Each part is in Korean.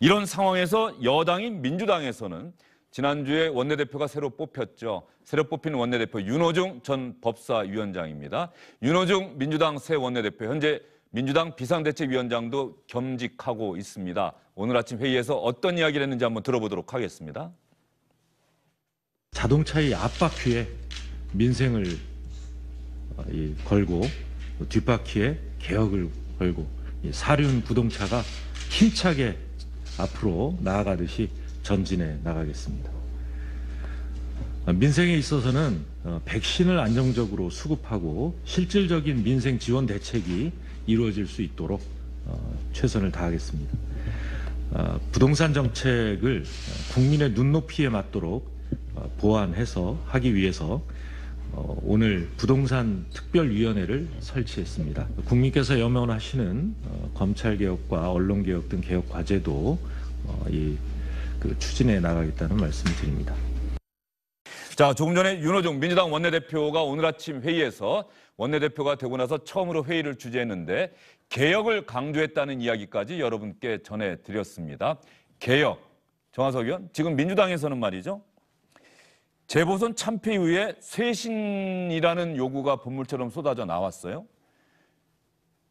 이런 상황에서 여당인 민주당에서는 지난주에 원내대표가 새로 뽑혔죠. 새로 뽑힌 원내대표 윤호중 전 법사위원장입니다. 윤호중 민주당 새 원내대표 현재 민주당 비상대책위원장도 겸직하고 있습니다. 오늘 아침 회의에서 어떤 이야기를 했는지 한번 들어보도록 하겠습니다. 자동차의 앞바퀴에 민생을 어, 걸고 뒷바퀴에 개혁을 걸고 사륜 부동차가 힘차게 앞으로 나아가듯이 전진해 나가겠습니다. 민생에 있어서는 어, 백신을 안정적으로 수급하고 실질적인 민생 지원 대책이 이루어질 수 있도록 어, 최선을 다하겠습니다. 어, 부동산 정책을 국민의 눈높이에 맞도록 보완해서 하기 위해서 어, 오늘 부동산 특별위원회를 설치했습니다. 국민께서 염원하시는 어, 검찰개혁과 언론개혁 등 개혁 과제도 어, 그 추진해 나가겠다는 말씀을 드립니다. 자, 조금 전에 윤호중 민주당 원내대표가 오늘 아침 회의에서 원내대표가 되고 나서 처음으로 회의를 주재했는데 개혁을 강조했다는 이야기까지 여러분께 전해드렸습니다. 개혁, 정화석 의원, 지금 민주당에서는 말이죠. 재보선 참패 이후에 쇄신이라는 요구가 분물처럼 쏟아져 나왔어요.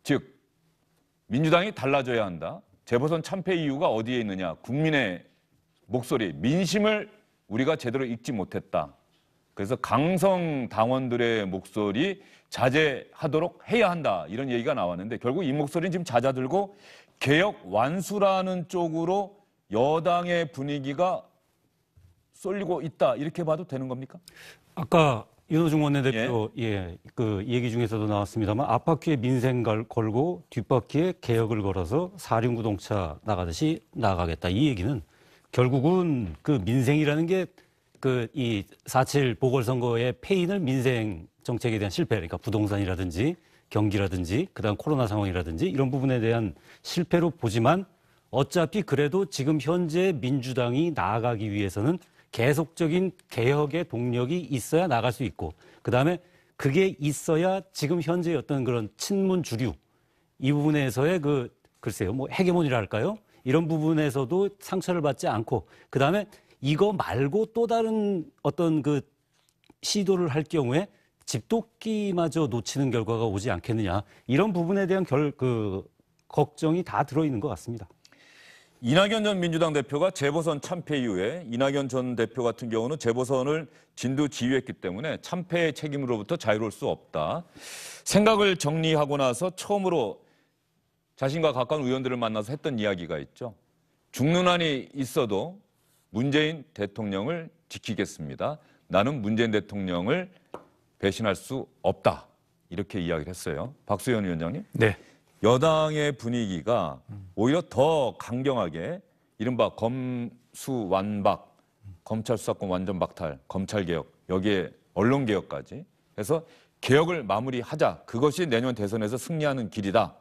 즉 민주당이 달라져야 한다. 재보선 참패 이유가 어디에 있느냐? 국민의 목소리, 민심을 우리가 제대로 읽지 못했다. 그래서 강성 당원들의 목소리 자제하도록 해야 한다. 이런 얘기가 나왔는데 결국 이 목소리는 지금 잦아들고 개혁 완수라는 쪽으로 여당의 분위기가 쏠리고 있다 이렇게 봐도 되는 겁니까? 아까 윤호중 원내대표 예. 예. 그 얘기 중에서도 나왔습니다만 앞바퀴에 민생 걸, 걸고 뒷바퀴에 개혁을 걸어서 사륜구동차 나가듯이 나가겠다 이 얘기는 결국은 그 민생이라는 게 그 이 사칠 보궐선거의 패인을 민생 정책에 대한 실패 그러니까 부동산이라든지 경기라든지 그다음 코로나 상황이라든지 이런 부분에 대한 실패로 보지만 어차피 그래도 지금 현재 민주당이 나아가기 위해서는 계속적인 개혁의 동력이 있어야 나갈 수 있고 그다음에 그게 있어야 지금 현재 어떤 그런 친문 주류 이 부분에서의 그 글쎄요 뭐헤게몬이랄까요 이런 부분에서도 상처를 받지 않고 그다음에 이거 말고 또 다른 어떤 그 시도를 할 경우에 집도끼마저 놓치는 결과가 오지 않겠느냐 이런 부분에 대한 결 그 걱정이 다 들어 있는 것 같습니다. 이낙연 전 민주당 대표가 재보선 참패 이후에 이낙연 전 대표 같은 경우는 재보선을 진두 지휘했기 때문에 참패의 책임으로부터 자유로울 수 없다. 생각을 정리하고 나서 처음으로 자신과 가까운 의원들을 만나서 했던 이야기가 있죠. 죽는 한이 있어도 문재인 대통령을 지키겠습니다. 나는 문재인 대통령을 배신할 수 없다. 이렇게 이야기를 했어요. 박수현 위원장님. 네. 여당의 분위기가 음. 오히려 더 강경하게 이른바 검수완박, 검찰 수사권 완전 박탈, 검찰 개혁, 여기에 언론 개혁까지 해서 개혁을 마무리하자. 그것이 내년 대선에서 승리하는 길이다.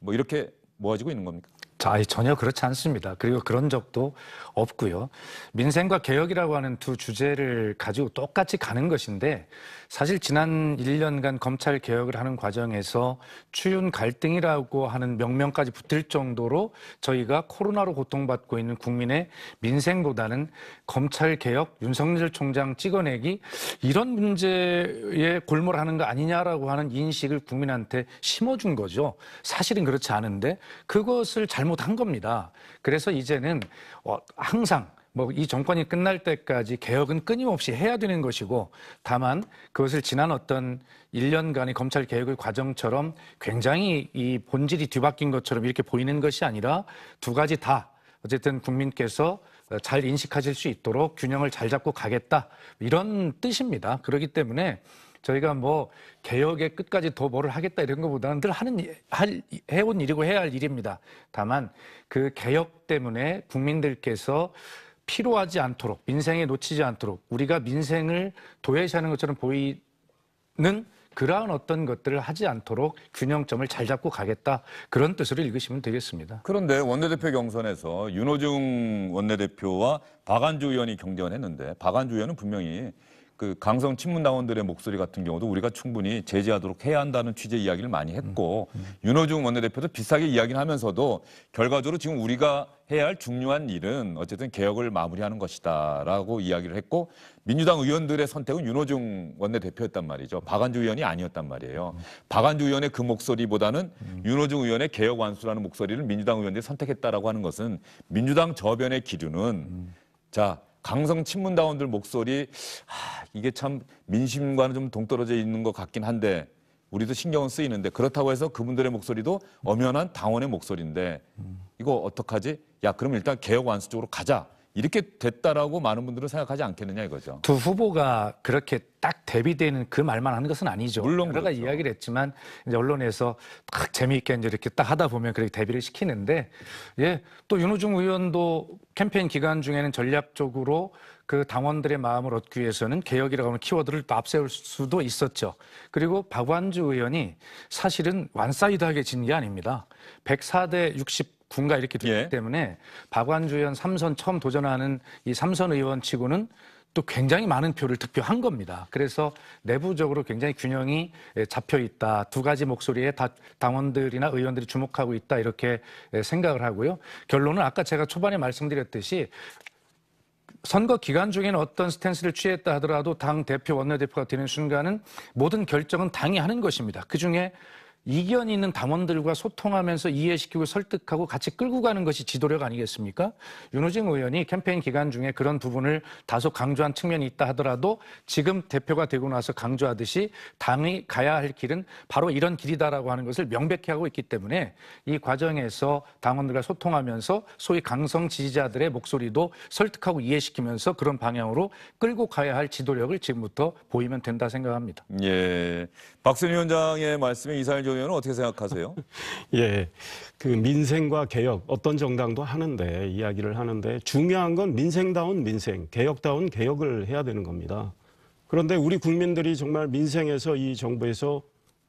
뭐 이렇게 모아지고 있는 겁니까? 자, 전혀 그렇지 않습니다. 그리고 그런 적도 없고요. 민생과 개혁이라고 하는 두 주제를 가지고 똑같이 가는 것인데 사실 지난 1년간 검찰 개혁을 하는 과정에서 추윤 갈등이라고 하는 명명까지 붙을 정도로 저희가 코로나로 고통받고 있는 국민의 민생보다는 검찰 개혁, 윤석열 총장 찍어내기 이런 문제에 골몰하는 거 아니냐라고 하는 인식을 국민한테 심어준 거죠. 사실은 그렇지 않은데 그것을 잘못 잘못한 겁니다. 그래서 이제는 어, 항상 뭐 이 정권이 끝날 때까지 개혁은 끊임없이 해야 되는 것이고 다만 그것을 지난 어떤 1년간의 검찰 개혁의 과정처럼 굉장히 이 본질이 뒤바뀐 것처럼 이렇게 보이는 것이 아니라 두 가지 다 어쨌든 국민께서 잘 인식하실 수 있도록 균형을 잘 잡고 가겠다 이런 뜻입니다. 그렇기 때문에 저희가 뭐 개혁의 끝까지 도 뭐를 하겠다 이런 것보다는 늘 하는 할 해온 일이고 해야 할 일입니다. 다만 그 개혁 때문에 국민들께서 필요하지 않도록 민생에 놓치지 않도록 우리가 민생을 도외시하는 것처럼 보이는 그러한 어떤 것들을 하지 않도록 균형점을 잘 잡고 가겠다 그런 뜻으로 읽으시면 되겠습니다. 그런데 원내대표 경선에서 윤호중 원내대표와 박안주 의원이 경쟁을 했는데 박안주 의원은 분명히 그 강성 친문당원들의 목소리 같은 경우도 우리가 충분히 제재하도록 해야 한다는 취재 이야기를 많이 했고 음, 음. 윤호중 원내대표도 비싸게 이야기를 하면서도 결과적으로 지금 우리가 해야 할 중요한 일은 어쨌든 개혁을 마무리하는 것이다라고 이야기를 했고 민주당 의원들의 선택은 윤호중 원내대표였단 말이죠. 박완주 의원이 아니었단 말이에요. 음. 박완주 의원의 그 목소리보다는 음. 윤호중 의원의 개혁 완수라는 목소리를 민주당 의원들이 선택했다라고 하는 것은 민주당 저변의 기류는 음. 자 강성 친문다운들 목소리 아, 이게 참 민심과는 좀 동떨어져 있는 것 같긴 한데 우리도 신경은 쓰이는데 그렇다고 해서 그분들의 목소리도 엄연한 당원의 목소리인데 이거 어떡하지? 야 그럼 일단 개혁 완수 쪽으로 가자. 이렇게 됐다라고 많은 분들은 생각하지 않겠느냐 이거죠. 두 후보가 그렇게 딱 대비되는 그 말만 하는 것은 아니죠. 물론 여러 가 그렇죠. 이야기를 했지만 이제 언론에서 딱 재미있게 이제 이렇게 딱 하다 보면 그렇게 대비를 시키는데 예, 또 윤호중 의원도 캠페인 기간 중에는 전략적으로 그 당원들의 마음을 얻기 위해서는 개혁이라고 하는 키워드를 또 앞세울 수도 있었죠. 그리고 박완주 의원이 사실은 완사이드하게 진 게 아닙니다. 104대 60 군가 이렇게 됐기 예. 때문에 박완주 의원 삼선 처음 도전하는 이 삼선 의원 치고는 또 굉장히 많은 표를 득표한 겁니다. 그래서 내부적으로 굉장히 균형이 예, 잡혀 있다. 두 가지 목소리에 다 당원들이나 의원들이 주목하고 있다. 이렇게 예, 생각을 하고요. 결론은 아까 제가 초반에 말씀드렸듯이 선거 기간 중에는 어떤 스탠스를 취했다 하더라도 당 대표 원내대표가 되는 순간은 모든 결정은 당이 하는 것입니다. 그 중에 이견 이 있는 당원들과 소통하면서 이해시키고 설득하고 같이 끌고 가는 것이 지도력 아니겠습니까? 윤호중 의원이 캠페인 기간 중에 그런 부분을 다소 강조한 측면이 있다 하더라도 지금 대표가 되고 나서 강조하듯이 당이 가야 할 길은 바로 이런 길이다라고 하는 것을 명백히 하고 있기 때문에 이 과정에서 당원들과 소통하면서 소위 강성 지지자들의 목소리도 설득하고 이해시키면서 그런 방향으로 끌고 가야 할 지도력을 지금부터 보이면 된다 생각합니다. 예. 박순희 위원장의 말씀에 이사일 조 의원은 어떻게 생각하세요? 예. 그 민생과 개혁 어떤 정당도 하는데 이야기를 하는데 중요한 건 민생다운 민생, 개혁다운 개혁을 해야 되는 겁니다. 그런데 우리 국민들이 정말 민생에서 이 정부에서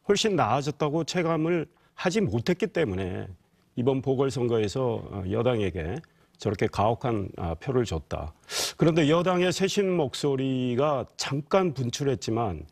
훨씬 나아졌다고 체감을 하지 못했기 때문에 이번 보궐선거에서 어, 여당에게 저렇게 가혹한 아, 표를 줬다. 그런데 여당의 새신 목소리가 잠깐 분출했지만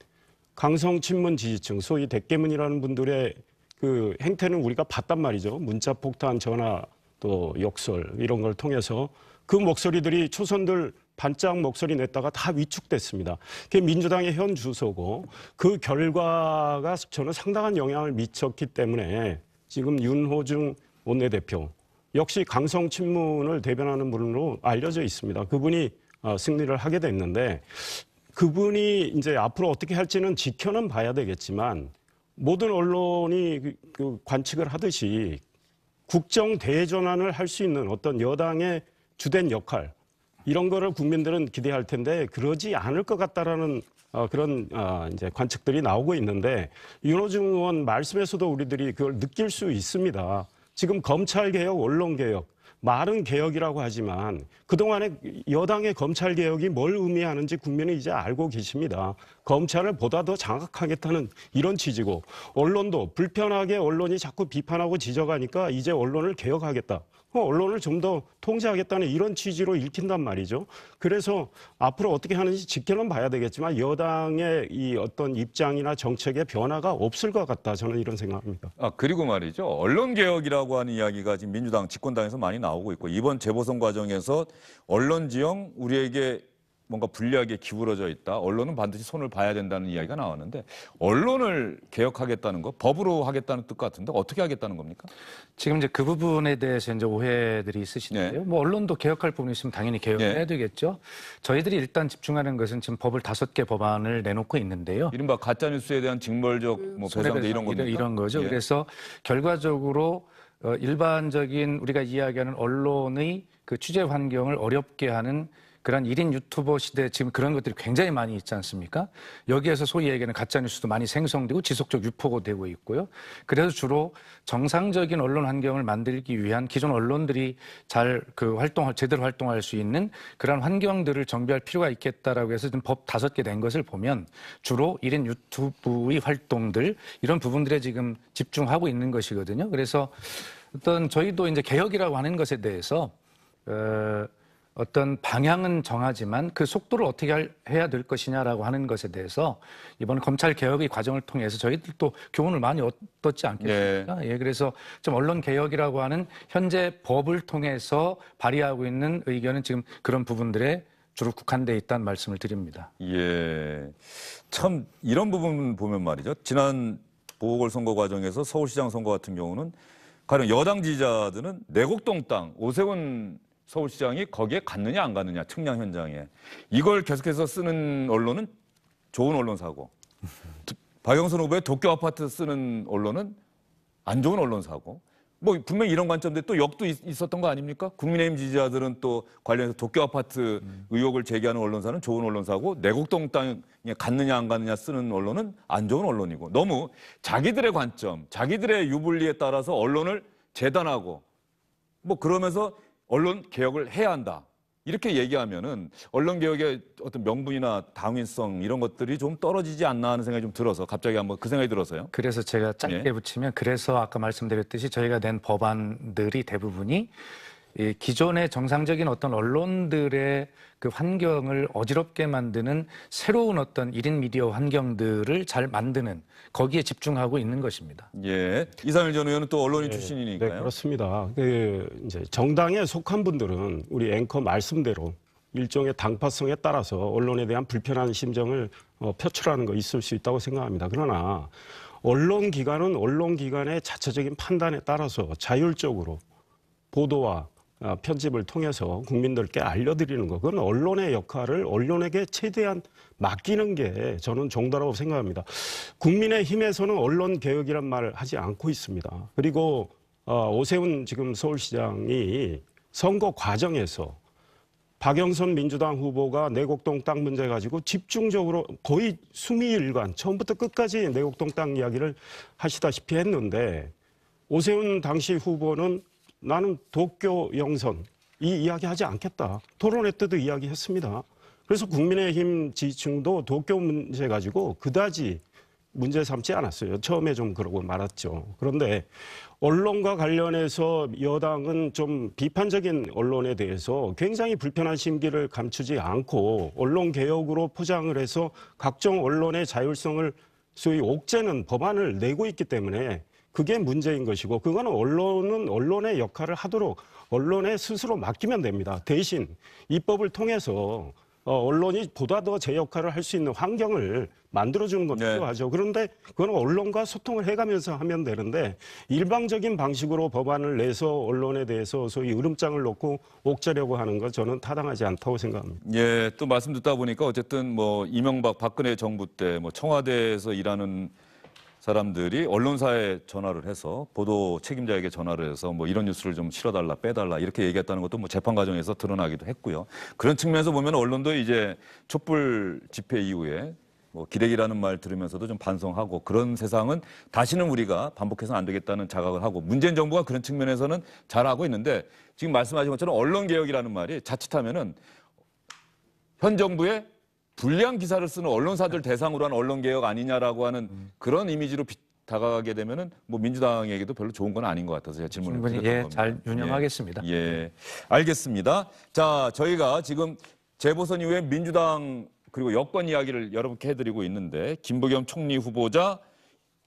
강성 친문 지지층, 소위 대깨문이라는 분들의 그 행태는 우리가 봤단 말이죠. 문자 폭탄, 전화, 또 욕설 이런 걸 통해서 그 목소리들이 초선들 반짝 목소리 냈다가 다 위축됐습니다. 그게 민주당의 현 주소고 그 결과가 저는 상당한 영향을 미쳤기 때문에 지금 윤호중 원내대표 역시 강성 친문을 대변하는 분으로 알려져 있습니다. 그분이 어, 승리를 하게 됐는데 그분이 이제 앞으로 어떻게 할지는 지켜는 봐야 되겠지만 모든 언론이 그, 그 관측을 하듯이 국정 대전환을 할 수 있는 어떤 여당의 주된 역할 이런 거를 국민들은 기대할 텐데 그러지 않을 것 같다라는 어, 그런 어, 이제 관측들이 나오고 있는데 윤호중 의원 말씀에서도 우리들이 그걸 느낄 수 있습니다. 지금 검찰 개혁, 언론 개혁 말은 개혁이라고 하지만 그동안에 여당의 검찰 개혁이 뭘 의미하는지 국민은 이제 알고 계십니다. 검찰을 보다 더 장악하겠다는 이런 취지고 언론도 불편하게 언론이 자꾸 비판하고 지적하니까 이제 언론을 개혁하겠다. 어, 언론을 좀 더 통제하겠다는 이런 취지로 읽힌단 말이죠. 그래서 앞으로 어떻게 하는지 지켜는 봐야 되겠지만 여당의 이 어떤 입장이나 정책의 변화가 없을 것 같다. 저는 이런 생각합니다. 아 그리고 말이죠. 언론 개혁이라고 하는 이야기가 지금 민주당 집권당에서 많이 나오고 있고 이번 재보선 과정에서 언론 지형 우리에게 뭔가 불리하게 기울어져 있다. 언론은 반드시 손을 봐야 된다는 이야기가 나왔는데 언론을 개혁하겠다는 거, 법으로 하겠다는 뜻 같은데 어떻게 하겠다는 겁니까? 지금 이제 그 부분에 대해서 이제 오해들이 있으시는데요. 네. 뭐 언론도 개혁할 부분이 있으면 당연히 개혁해야 을 네. 되겠죠. 저희들이 일단 집중하는 것은 지금 법을 다섯 개 법안을 내놓고 있는데요. 이른바 가짜 뉴스에 대한 징벌적 음, 뭐 배상대 이런 겁니까? 이런 거죠. 예. 그래서 결과적으로 어, 일반적인 우리가 이야기하는 언론의 그 취재 환경을 어렵게 하는 그런 1인 유튜버 시대에 지금 그런 것들이 굉장히 많이 있지 않습니까? 여기에서 소위 얘기하는 가짜뉴스도 많이 생성되고 지속적 유포가 되고 있고요. 그래서 주로 정상적인 언론 환경을 만들기 위한 기존 언론들이 잘 그 활동, 제대로 활동할 수 있는 그런 환경들을 정비할 필요가 있겠다라고 해서 지금 법 다섯 개된 것을 보면 주로 1인 유튜브의 활동들 이런 부분들에 지금 집중하고 있는 것이거든요. 그래서 어떤 저희도 이제 개혁이라고 하는 것에 대해서 어, 어떤 방향은 정하지만 그 속도를 어떻게 할, 해야 될 것이냐라고 하는 것에 대해서 이번 검찰 개혁의 과정을 통해서 저희들도 교훈을 많이 얻었지 않겠습니까? 예. 예, 그래서 좀 언론 개혁이라고 하는 현재 법을 통해서 발의하고 있는 의견은 지금 그런 부분들에 주로 국한돼 있다는 말씀을 드립니다. 예. 참 이런 부분 보면 말이죠. 지난 보궐선거 과정에서 서울시장 선거 같은 경우는 가령 여당 지지자들은 내곡동 땅 오세훈 서울시장이 거기에 갔느냐 안 갔느냐 측량 현장에 이걸 계속해서 쓰는 언론은 좋은 언론사고 박영선 후보의 도쿄 아파트 쓰는 언론은 안 좋은 언론사고 뭐 분명히 이런 관점인데 또 역도 있었던 거 아닙니까? 국민의힘 지지자들은 또 관련해서 도쿄 아파트 의혹을 제기하는 언론사는 좋은 언론사고 내곡동 땅에 갔느냐 안 갔느냐 쓰는 언론은 안 좋은 언론이고 너무 자기들의 관점, 자기들의 유불리에 따라서 언론을 재단하고 뭐 그러면서 언론 개혁을 해야 한다. 이렇게 얘기하면은 언론 개혁의 어떤 명분이나 당위성 이런 것들이 좀 떨어지지 않나 하는 생각이 좀 들어서 갑자기 한번 그 생각이 들어서요. 그래서 제가 짧게 예. 붙이면 그래서 아까 말씀드렸듯이 저희가 낸 법안들이 대부분이 예, 기존의 정상적인 어떤 언론들의 그 환경을 어지럽게 만드는 새로운 어떤 일인 미디어 환경들을 잘 만드는 거기에 집중하고 있는 것입니다. 예. 이상일 전 의원은 또 언론인 네, 예, 출신이니까 네, 그렇습니다. 그 이제 정당에 속한 분들은 우리 앵커 말씀대로 일종의 당파성에 따라서 언론에 대한 불편한 심정을 어, 표출하는 거 있을 수 있다고 생각합니다. 그러나 언론 기관은 언론 기관의 자체적인 판단에 따라서 자율적으로 보도와 어, 편집을 통해서 국민들께 알려드리는 것 그건 언론의 역할을 언론에게 최대한 맡기는 게 저는 정답이라고 생각합니다. 국민의힘에서는 언론 개혁이란 말을 하지 않고 있습니다. 그리고 어, 오세훈 지금 서울시장이 선거 과정에서 박영선 민주당 후보가 내곡동 땅 문제 가지고 집중적으로 거의 수미일관 처음부터 끝까지 내곡동 땅 이야기를 하시다시피 했는데 오세훈 당시 후보는 나는 도쿄 영선 이 이야기 하지 않겠다. 토론회 때도 이야기했습니다. 그래서 국민의힘 지층도 도쿄 문제 가지고 그다지 문제 삼지 않았어요. 처음에 좀 그러고 말았죠. 그런데 언론과 관련해서 여당은 좀 비판적인 언론에 대해서 굉장히 불편한 심기를 감추지 않고 언론 개혁으로 포장을 해서 각종 언론의 자율성을 소위 옥죄는 법안을 내고 있기 때문에 그게 문제인 것이고 그거는 언론은 언론의 역할을 하도록 언론에 스스로 맡기면 됩니다. 대신 입법을 통해서 어, 언론이 보다 더 제 역할을 할 수 있는 환경을 만들어주는 건 네. 필요하죠. 그런데 그건 언론과 소통을 해가면서 하면 되는데 일방적인 방식으로 법안을 내서 언론에 대해서 소위 으름장을 놓고 옥자려고 하는 건 저는 타당하지 않다고 생각합니다. 예, 또 말씀 듣다 보니까 어쨌든 뭐 이명박 박근혜 정부 때 뭐 청와대에서 일하는 사람들이 언론사에 전화를 해서 보도 책임자에게 전화를 해서 뭐 이런 뉴스를 좀 실어달라 빼달라 이렇게 얘기했다는 것도 뭐 재판 과정에서 드러나기도 했고요. 그런 측면에서 보면 언론도 이제 촛불 집회 이후에 뭐 기레기라는 말 들으면서도 좀 반성하고 그런 세상은 다시는 우리가 반복해서는 안 되겠다는 자각을 하고 문재인 정부가 그런 측면에서는 잘하고 있는데 지금 말씀하신 것처럼 언론 개혁이라는 말이 자칫하면은 현 정부의 불량 기사를 쓰는 언론사들 대상으로 한 언론 개혁 아니냐라고 하는 음. 그런 이미지로 비, 다가가게 되면은 뭐 민주당에게도 별로 좋은 건 아닌 것 같아서 제가 질문을 충분 드렸던 예, 겁니다. 잘 유념하겠습니다. 예, 예, 알겠습니다. 자, 저희가 지금 재보선 이후에 민주당 그리고 여권 이야기를 여러분께 해드리고 있는데 김부겸 총리 후보자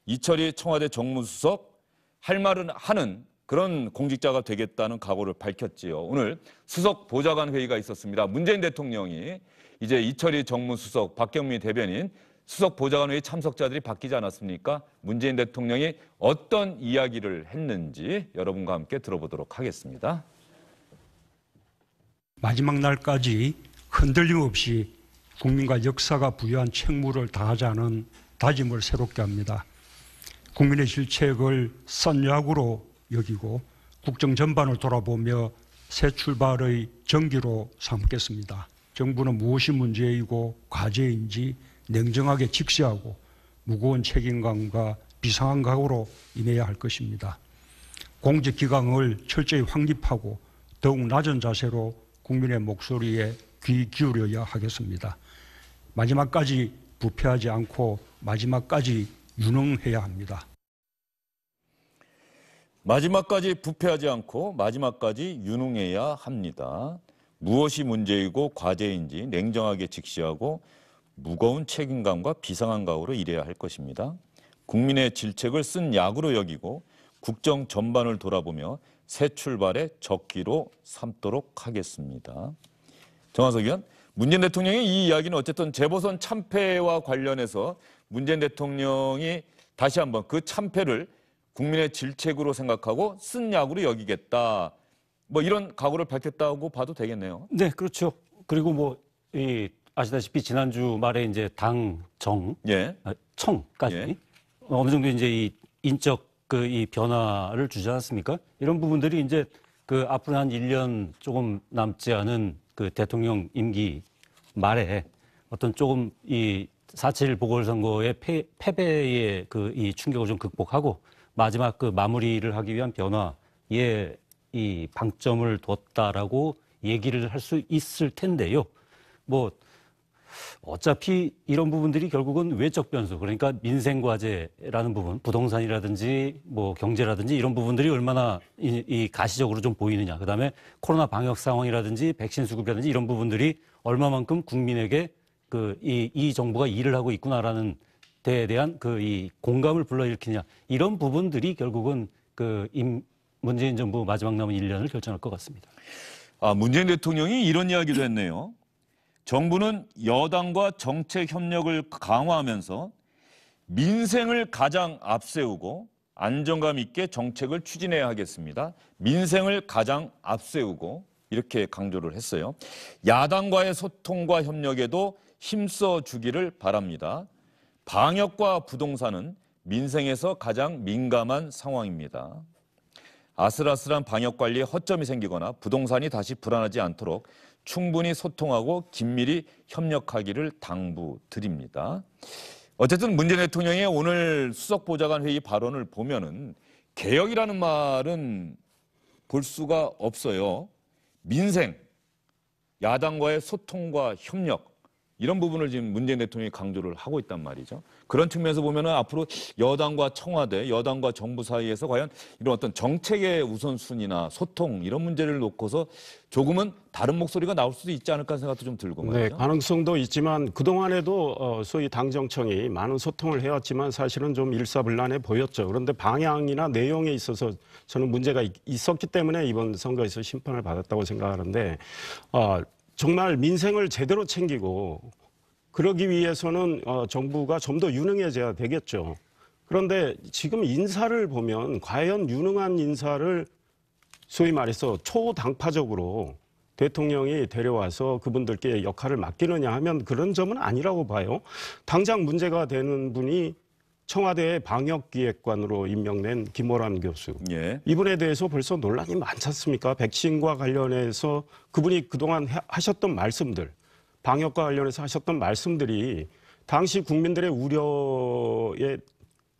이철희 청와대 정무수석 할 말은 하는 그런 공직자가 되겠다는 각오를 밝혔지요. 오늘 수석 보좌관 회의가 있었습니다. 문재인 대통령이 이제 이철희 정무수석, 박경미 대변인, 수석 보좌관 회의 참석자들이 바뀌지 않았습니까? 문재인 대통령이 어떤 이야기를 했는지 여러분과 함께 들어보도록 하겠습니다. 마지막 날까지 흔들림 없이 국민과 역사가 부여한 책무를 다하자는 다짐을 새롭게 합니다. 국민의 실책을 선약으로 여기고 국정 전반을 돌아보며 새 출발의 전기로 삼겠습니다. 정부는 무엇이 문제이고 과제인지 냉정하게 직시하고 무거운 책임감과 비상한 각오로 임해야 할 것입니다. 공직 기강을 철저히 확립하고 더욱 낮은 자세로 국민의 목소리에 귀 기울여야 하겠습니다. 마지막까지 부패하지 않고 마지막까지 유능해야 합니다. 마지막까지 부패하지 않고 마지막까지 유능해야 합니다. 무엇이 문제이고 과제인지 냉정하게 직시하고 무거운 책임감과 비상한 각오로 일해야 할 것입니다. 국민의 질책을 쓴 약으로 여기고 국정 전반을 돌아보며 새 출발의 적기로 삼도록 하겠습니다. 정한석 의원, 문재인 대통령의 이 이야기는 어쨌든 재보선 참패와 관련해서 문재인 대통령이 다시 한번 그 참패를 국민의 질책으로 생각하고 쓴 약으로 여기겠다. 뭐 이런 각오를 밝혔다고 봐도 되겠네요. 네, 그렇죠. 그리고 뭐 이 아시다시피 지난주 말에 이제 당정 예. 아, 청까지 예. 어느 정도 이제 이 인적 그 이 변화를 주지 않았습니까? 이런 부분들이 이제 그 앞으로 한 1년 조금 남지 않은 그 대통령 임기 말에 어떤 조금 이 사칠 보궐선거의 패, 패배의 그 이 충격을 좀 극복하고 마지막 그 마무리를 하기 위한 변화에 예, 이 방점을 뒀다라고 얘기를 할 수 있을 텐데요. 뭐 어차피 이런 부분들이 결국은 외적 변수 그러니까 민생 과제라는 부분 부동산이라든지 뭐 경제라든지 이런 부분들이 얼마나 이, 이, 가시적으로 좀 보이느냐 그다음에 코로나 방역 상황이라든지 백신 수급이라든지 이런 부분들이 얼마만큼 국민에게 그이이 정부가 일을 하고 있구나라는 대에 대한 그 이 공감을 불러일으키냐 이런 부분들이 결국은 그 임, 문재인 정부 마지막 남은 1년을 결정할 것 같습니다. 아, 문재인 대통령이 이런 이야기도 했네요. 정부는 여당과 정책 협력을 강화하면서 민생을 가장 앞세우고 안정감 있게 정책을 추진해야 하겠습니다. 민생을 가장 앞세우고 이렇게 강조를 했어요. 야당과의 소통과 협력에도 힘써 주기를 바랍니다. 방역과 부동산은 민생에서 가장 민감한 상황입니다. 아슬아슬한 방역 관리에 허점이 생기거나 부동산이 다시 불안하지 않도록 충분히 소통하고 긴밀히 협력하기를 당부드립니다. 어쨌든 문재인 대통령의 오늘 수석 보좌관 회의 발언을 보면은 개혁이라는 말은 볼 수가 없어요. 민생, 야당과의 소통과 협력, 이런 부분을 지금 문재인 대통령이 강조를 하고 있단 말이죠. 그런 측면에서 보면 앞으로 여당과 청와대, 여당과 정부 사이에서 과연 이런 어떤 정책의 우선순위나 소통 이런 문제를 놓고서 조금은 다른 목소리가 나올 수도 있지 않을까 생각도 좀 들고 네, 말이죠. 네, 가능성도 있지만 그동안에도 어, 소위 당정청이 많은 소통을 해왔지만 사실은 좀 일사불란해 보였죠. 그런데 방향이나 내용에 있어서 저는 문제가 있었기 때문에 이번 선거에서 심판을 받았다고 생각하는데 어, 정말 민생을 제대로 챙기고 그러기 위해서는 어, 정부가 좀 더 유능해져야 되겠죠. 그런데 지금 인사를 보면 과연 유능한 인사를 소위 말해서 초당파적으로 대통령이 데려와서 그분들께 역할을 맡기느냐 하면 그런 점은 아니라고 봐요. 당장 문제가 되는 분이 청와대의 방역기획관으로 임명된 김호란 교수. 예. 이분에 대해서 벌써 논란이 많지 않습니까? 백신과 관련해서 그분이 그동안 하셨던 말씀들, 방역과 관련해서 하셨던 말씀들이 당시 국민들의 우려에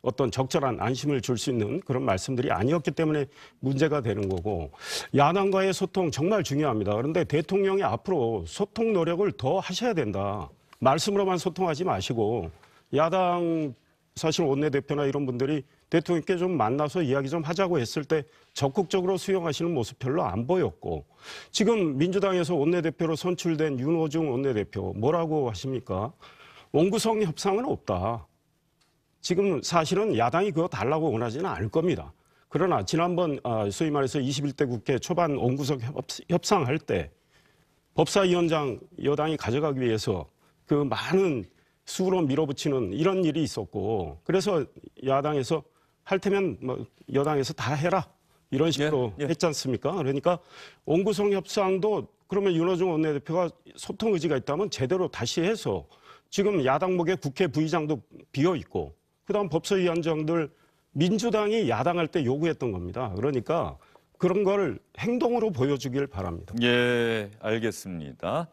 어떤 적절한 안심을 줄 수 있는 그런 말씀들이 아니었기 때문에 문제가 되는 거고 야당과의 소통 정말 중요합니다. 그런데 대통령이 앞으로 소통 노력을 더 하셔야 된다. 말씀으로만 소통하지 마시고 야당 사실 원내대표나 이런 분들이 대통령께 좀 만나서 이야기 좀 하자고 했을 때 적극적으로 수용하시는 모습 별로 안 보였고 지금 민주당에서 원내대표로 선출된 윤호중 원내대표 뭐라고 하십니까? 원구성 협상은 없다. 지금 사실은 야당이 그거 달라고 원하지는 않을 겁니다. 그러나 지난번 아, 소위 말해서 21대 국회 초반 원구성 협상할 때 법사위원장 여당이 가져가기 위해서 그 많은 수로 밀어붙이는 이런 일이 있었고 그래서 야당에서 할테면 뭐 여당에서 다 해라 이런 예, 식으로 예, 예. 했지 않습니까? 그러니까 원구성 협상도 그러면 윤호중 원내대표가 소통 의지가 있다면 제대로 다시 해서 지금 야당목에 국회 부의장도 비어 있고 그다음 법사위원장들 민주당이 야당할 때 요구했던 겁니다. 그러니까 그런 걸 행동으로 보여주길 바랍니다. 예, 알겠습니다.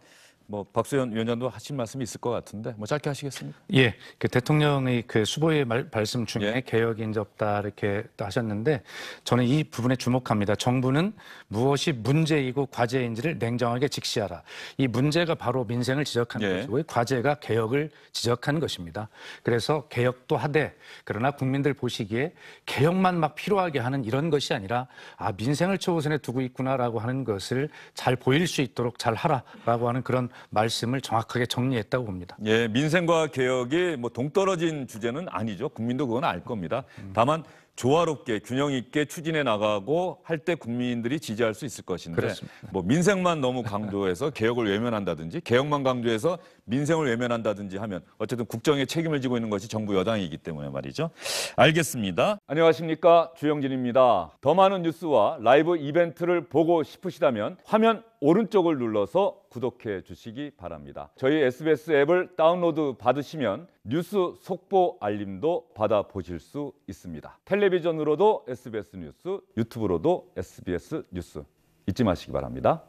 뭐 박수현 위원장도 하신 말씀이 있을 것 같은데 뭐 짧게 하시겠습니까? 예, 그 대통령의 그 수보의 말, 말씀 중에 예. 개혁인이다 이렇게 또 하셨는데 저는 이 부분에 주목합니다. 정부는 무엇이 문제이고 과제인지를 냉정하게 직시하라. 이 문제가 바로 민생을 지적하는 예. 것이고 과제가 개혁을 지적한 것입니다. 그래서 개혁도 하되 그러나 국민들 보시기에 개혁만 막 필요하게 하는 이런 것이 아니라 아 민생을 최우선에 두고 있구나라고 하는 것을 잘 보일 수 있도록 잘 하라라고 하는 그런 말씀을 정확하게 정리했다고 봅니다. 예, 민생과 개혁이 뭐 동떨어진 주제는 아니죠. 국민도 그건 알 겁니다. 다만 조화롭게 균형 있게 추진해 나가고 할 때 국민들이 지지할 수 있을 것인데 그렇습니다. 뭐 민생만 너무 강조해서 개혁을 외면한다든지 개혁만 강조해서 민생을 외면한다든지 하면 어쨌든 국정에 책임을 지고 있는 것이 정부 여당이기 때문에 말이죠. 알겠습니다. 안녕하십니까 주영진입니다. 더 많은 뉴스와 라이브 이벤트를 보고 싶으시다면 화면 오른쪽을 눌러서 구독해 주시기 바랍니다. 저희 SBS 앱을 다운로드 받으시면 뉴스 속보 알림도 받아보실 수 있습니다. 텔레비전으로도 SBS 뉴스, 유튜브로도 SBS 뉴스 잊지 마시기 바랍니다.